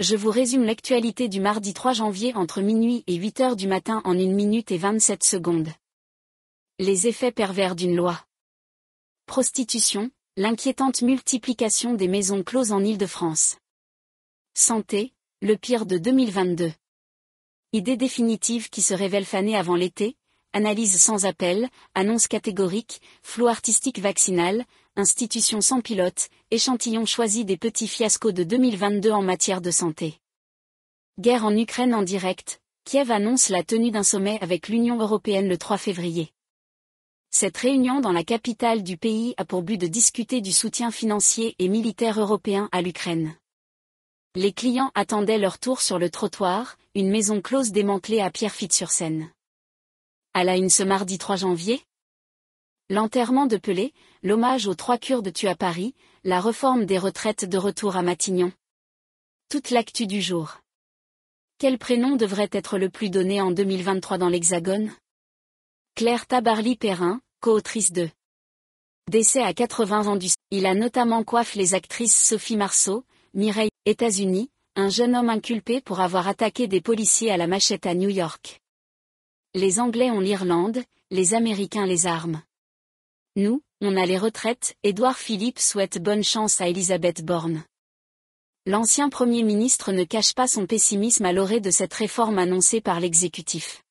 Je vous résume l'actualité du mardi 3 janvier entre minuit et 8 heures du matin en 1 minute et 27 secondes. Les effets pervers d'une loi. Prostitution, l'inquiétante multiplication des maisons closes en Île-de-France. Santé, le pire de 2022. Idée définitive qui se révèle fanée avant l'été, analyse sans appel, annonce catégorique, flou artistique vaccinal, institution sans pilote, échantillon choisi des petits fiascos de 2022 en matière de santé. Guerre en Ukraine en direct, Kiev annonce la tenue d'un sommet avec l'Union européenne le 3 février. Cette réunion dans la capitale du pays a pour but de discuter du soutien financier et militaire européen à l'Ukraine. Les clients attendaient leur tour sur le trottoir, une maison close démantelée à Pierrefitte-sur-Seine. À la une ce mardi 3 janvier L'enterrement de Pelé, l'hommage aux trois Kurdes tués à Paris, la réforme des retraites de retour à Matignon. Toute l'actu du jour. Quel prénom devrait être le plus donné en 2023 dans l'Hexagone Claire Tabarly-Perrin, co-autrice de Décès à 80 ans du... Il a notamment coiffé les actrices Sophie Marceau, Mireille, États-Unis, un jeune homme inculpé pour avoir attaqué des policiers à la machette à New York. Les Anglais ont l'Irlande, les Américains les armes. Nous, on a les retraites, Édouard Philippe souhaite bonne chance à Elisabeth Borne. L'ancien Premier ministre ne cache pas son pessimisme à l'orée de cette réforme annoncée par l'exécutif.